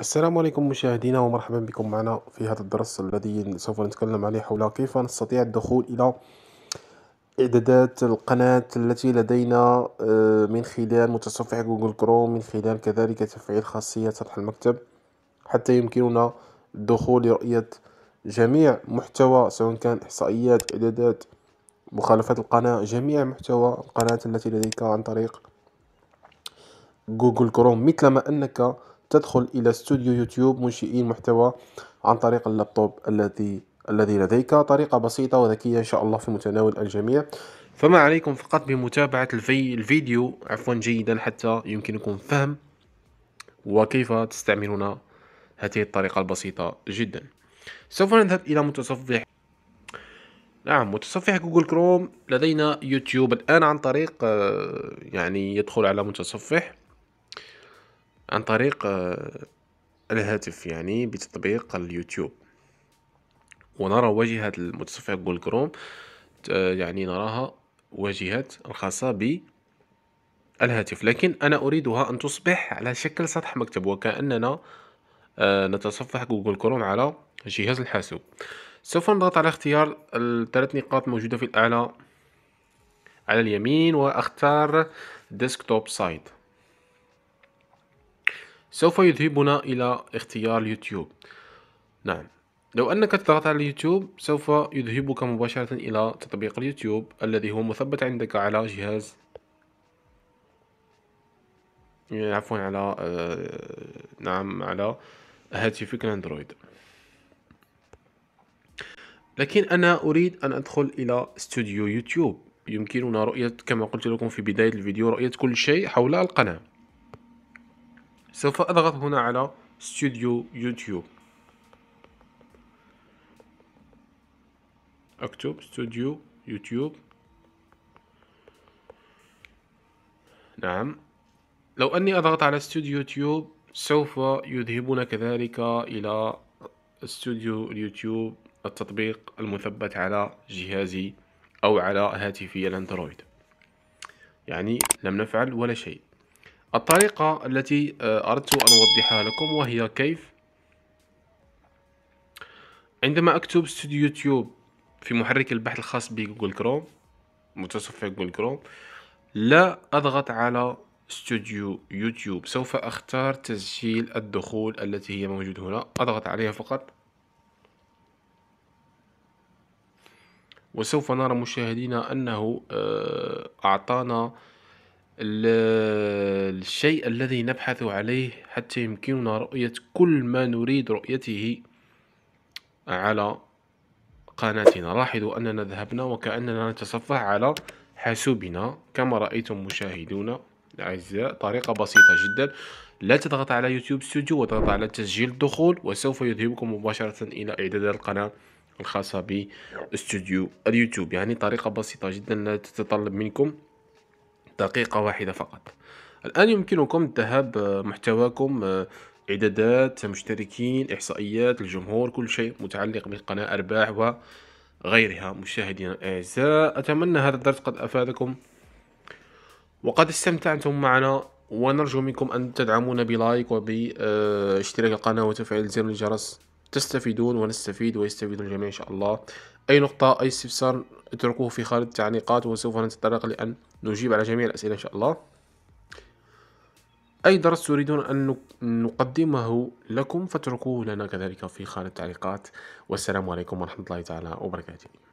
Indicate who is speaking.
Speaker 1: السلام عليكم مشاهدينا ومرحبا بكم معنا في هذا الدرس الذي سوف نتكلم عليه حول كيف نستطيع الدخول إلى إعدادات القناة التي لدينا آه، من خلال متصفح جوجل كروم من خلال كذلك تفعيل خاصية سطح المكتب حتى يمكننا الدخول لرؤية جميع محتوى سواء كان إحصائيات إعدادات مخالفات القناة جميع محتوى القناة التي لديك عن طريق جوجل كروم مثلما أنك تدخل إلى استوديو يوتيوب منشئين محتوى عن طريق اللابتوب الذي الذي لديك طريقة بسيطة وذكية إن شاء الله في متناول الجميع فما عليكم فقط بمتابعة الفي... الفيديو عفوا جيدا حتى يمكنكم فهم وكيف تستعملون هذه الطريقة البسيطة جدا سوف نذهب إلى متصفح نعم متصفح جوجل كروم لدينا يوتيوب الآن عن طريق آه، يعني يدخل على متصفح عن طريق آه، الهاتف يعني بتطبيق اليوتيوب ونرى واجهة المتصفح جوجل كروم آه، يعني نراها واجهة الخاصة بالهاتف لكن أنا أريدها أن تصبح على شكل سطح مكتب وكأننا آه، نتصفح جوجل كروم على جهاز الحاسوب سوف نضغط على اختيار الثلاث نقاط موجودة في الأعلى على اليمين وأختار ديسكتوب سايت سوف يذهبنا إلى اختيار اليوتيوب نعم لو أنك تضغط على اليوتيوب سوف يذهبك مباشرة إلى تطبيق اليوتيوب الذي هو مثبت عندك على جهاز يعني عفوا على آه، نعم على هاتفك الاندرويد لكن أنا أريد أن أدخل إلى استوديو يوتيوب يمكننا رؤية كما قلت لكم في بداية الفيديو رؤية كل شيء حول القناة سوف أضغط هنا على استوديو يوتيوب أكتب استوديو يوتيوب نعم لو أني أضغط على استوديو يوتيوب سوف يذهبنا كذلك إلى استوديو اليوتيوب التطبيق المثبت على جهازي أو على هاتفي الأندرويد يعني لم نفعل ولا شيء الطريقة التي آه، أردت أن أوضحها لكم وهي كيف عندما أكتب استوديو يوتيوب في محرك البحث الخاص بجوجل كروم متصفح جوجل كروم لا أضغط على استوديو يوتيوب سوف أختار تسجيل الدخول التي هي موجودة هنا أضغط عليها فقط وسوف نرى مشاهدينا أنه آه، أعطانا الشيء الذي نبحث عليه حتى يمكننا رؤية كل ما نريد رؤيته على قناتنا لاحظوا أننا ذهبنا وكأننا نتصفح على حاسوبنا كما رأيتم مشاهدونا الأعزاء طريقة بسيطة جدا لا تضغط على يوتيوب ستوديو وتضغط على تسجيل الدخول وسوف يذهبكم مباشرة إلى إعداد القناة الخاصة باستوديو اليوتيوب يعني طريقة بسيطة جدا لا تتطلب منكم دقيقة واحدة فقط الآن يمكنكم ذهاب آه، محتواكم آه، إعدادات مشتركين إحصائيات الجمهور كل شيء متعلق بالقناة أرباح وغيرها مشاهدينا الأعزاء أتمنى هذا الدرس قد أفادكم وقد استمتعتم معنا ونرجو منكم أن تدعمونا بلايك وباشتراك القناة وتفعيل زر الجرس تستفيدون ونستفيد ويستفيد الجميع إن شاء الله أي نقطة أي استفسار اتركوه في خانة التعليقات وسوف نتطرق لأن نجيب على جميع الأسئلة إن شاء الله أي درس تريدون أن نقدمه لكم فاتركوه لنا كذلك في خانة التعليقات والسلام عليكم ورحمة الله تعالى وبركاته